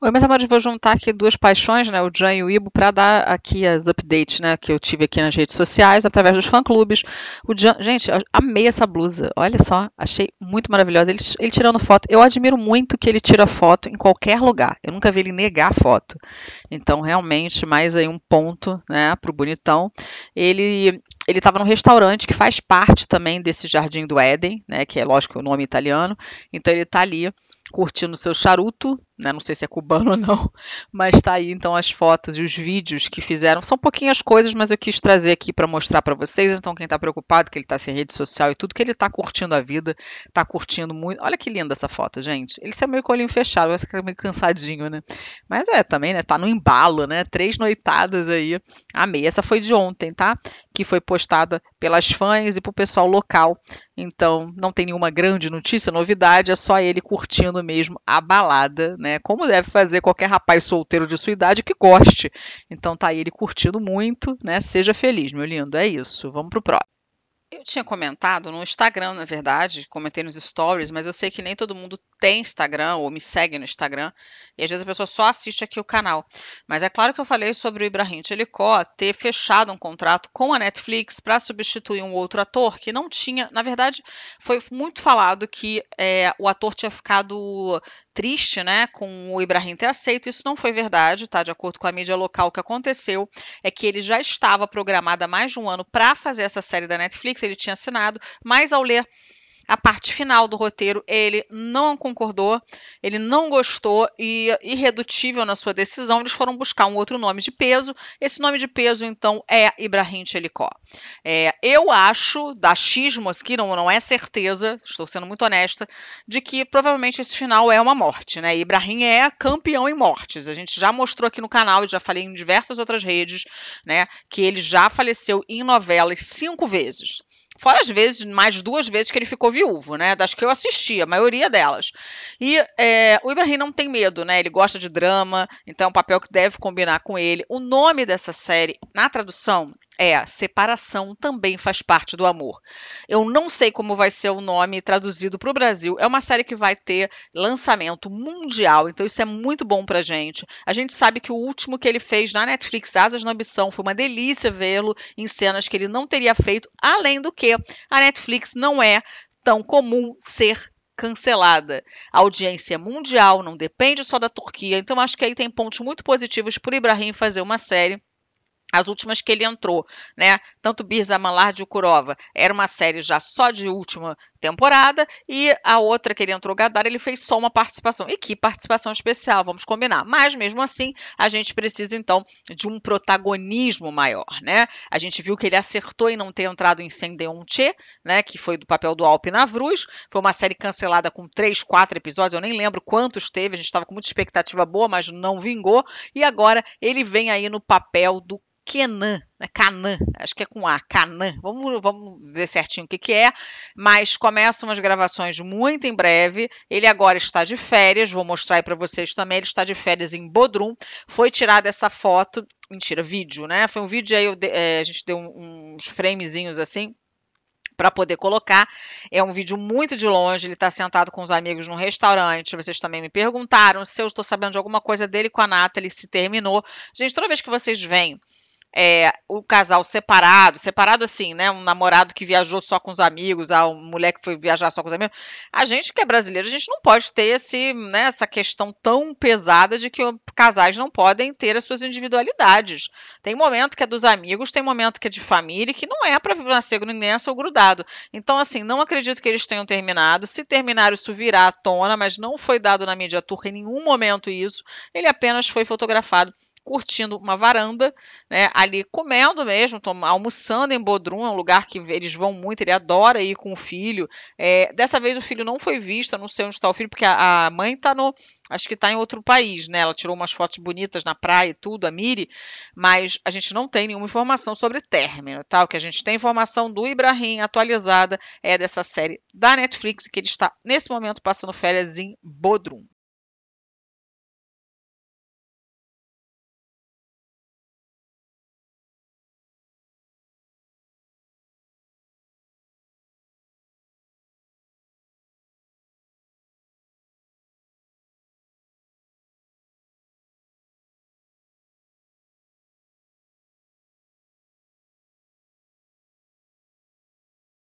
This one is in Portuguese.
Oi, meus amores, vou juntar aqui duas paixões, né, o Jan e o Ibo, para dar aqui as updates, né, que eu tive aqui nas redes sociais, através dos fã-clubes. O Jan, gente, amei essa blusa, olha só, achei muito maravilhosa. Ele, ele tirando foto, eu admiro muito que ele tira foto em qualquer lugar, eu nunca vi ele negar foto. Então, realmente, mais aí um ponto, né, pro bonitão. Ele ele estava num restaurante que faz parte também desse Jardim do Éden, né, que é, lógico, o nome italiano. Então, ele está ali curtindo seu charuto, né? Não sei se é cubano ou não, mas tá aí então as fotos e os vídeos que fizeram. São pouquinhas coisas, mas eu quis trazer aqui para mostrar para vocês. Então quem tá preocupado que ele tá sem rede social e tudo que ele tá curtindo a vida, tá curtindo muito. Olha que linda essa foto, gente. Ele se é meio com o olhinho fechado, vai ficar tá meio cansadinho, né? Mas é também, né? Tá no embalo, né? Três noitadas aí. Amei. Essa foi de ontem, tá? Que foi postada pelas fãs e pro pessoal local. Então, não tem nenhuma grande notícia, novidade, é só ele curtindo mesmo a balada, né? né? Como deve fazer qualquer rapaz solteiro de sua idade que goste. Então tá aí ele curtindo muito, né? Seja feliz, meu lindo. É isso. Vamos pro próximo. Eu tinha comentado no Instagram, na verdade, comentei nos stories, mas eu sei que nem todo mundo tem Instagram ou me segue no Instagram, e às vezes a pessoa só assiste aqui o canal. Mas é claro que eu falei sobre o Ibrahim Telicó ter fechado um contrato com a Netflix para substituir um outro ator que não tinha. Na verdade, foi muito falado que é, o ator tinha ficado triste, né, com o Ibrahim ter aceito. Isso não foi verdade, tá? De acordo com a mídia local, o que aconteceu é que ele já estava programado há mais de um ano para fazer essa série da Netflix, ele tinha assinado, mas ao ler a parte final do roteiro ele não concordou, ele não gostou e, irredutível na sua decisão, eles foram buscar um outro nome de peso. Esse nome de peso, então, é Ibrahim Chelicó. É, eu acho, da achismo aqui, não, não é certeza, estou sendo muito honesta, de que provavelmente esse final é uma morte, né? Ibrahim é campeão em mortes. A gente já mostrou aqui no canal e já falei em diversas outras redes, né, que ele já faleceu em novelas cinco vezes. Fora as vezes, mais duas vezes que ele ficou viúvo, né? Das que eu assisti, a maioria delas. E é, o Ibrahim não tem medo, né? Ele gosta de drama, então é um papel que deve combinar com ele. O nome dessa série, na tradução, é, separação também faz parte do amor. Eu não sei como vai ser o nome traduzido para o Brasil. É uma série que vai ter lançamento mundial, então isso é muito bom para gente. A gente sabe que o último que ele fez na Netflix, Asas na Ambição, foi uma delícia vê-lo em cenas que ele não teria feito, além do que a Netflix não é tão comum ser cancelada. A audiência é mundial não depende só da Turquia, então acho que aí tem pontos muito positivos para o Ibrahim fazer uma série as últimas que ele entrou, né? Tanto Birza Malar e Kurova era uma série já só de última temporada e a outra que ele entrou Gadar, ele fez só uma participação. E que participação especial, vamos combinar. Mas mesmo assim, a gente precisa então de um protagonismo maior, né? A gente viu que ele acertou em não ter entrado em Sendeonche, né, que foi do papel do Alpe Navruz. Foi uma série cancelada com três, quatro episódios, eu nem lembro quantos teve, a gente estava com muita expectativa boa, mas não vingou. E agora ele vem aí no papel do Kenan, né? Canan, acho que é com A, Canan. Vamos, vamos ver certinho o que, que é, mas começam as gravações muito em breve. Ele agora está de férias, vou mostrar aí para vocês também. Ele está de férias em Bodrum. Foi tirada essa foto, mentira, vídeo, né? Foi um vídeo aí, de, é, a gente deu uns framezinhos assim para poder colocar. É um vídeo muito de longe, ele está sentado com os amigos num restaurante. Vocês também me perguntaram se eu estou sabendo de alguma coisa dele com a Nathalie, se terminou. Gente, toda vez que vocês vêm é, o casal separado, separado assim, né? Um namorado que viajou só com os amigos, a ah, mulher que foi viajar só com os amigos. A gente que é brasileiro, a gente não pode ter esse, né, essa questão tão pesada de que casais não podem ter as suas individualidades. Tem momento que é dos amigos, tem momento que é de família, que não é para nascer nem é ou grudado. Então, assim, não acredito que eles tenham terminado. Se terminar, isso virá à tona, mas não foi dado na mídia turca em nenhum momento isso. Ele apenas foi fotografado curtindo uma varanda, né, ali comendo mesmo, almoçando em Bodrum, é um lugar que eles vão muito, ele adora ir com o filho. É, dessa vez o filho não foi visto, não sei onde está o filho, porque a, a mãe está no. Acho que está em outro país, né? Ela tirou umas fotos bonitas na praia e tudo, a Miri, mas a gente não tem nenhuma informação sobre término, tal. Tá? O que a gente tem informação do Ibrahim atualizada é dessa série da Netflix, que ele está nesse momento passando férias em Bodrum.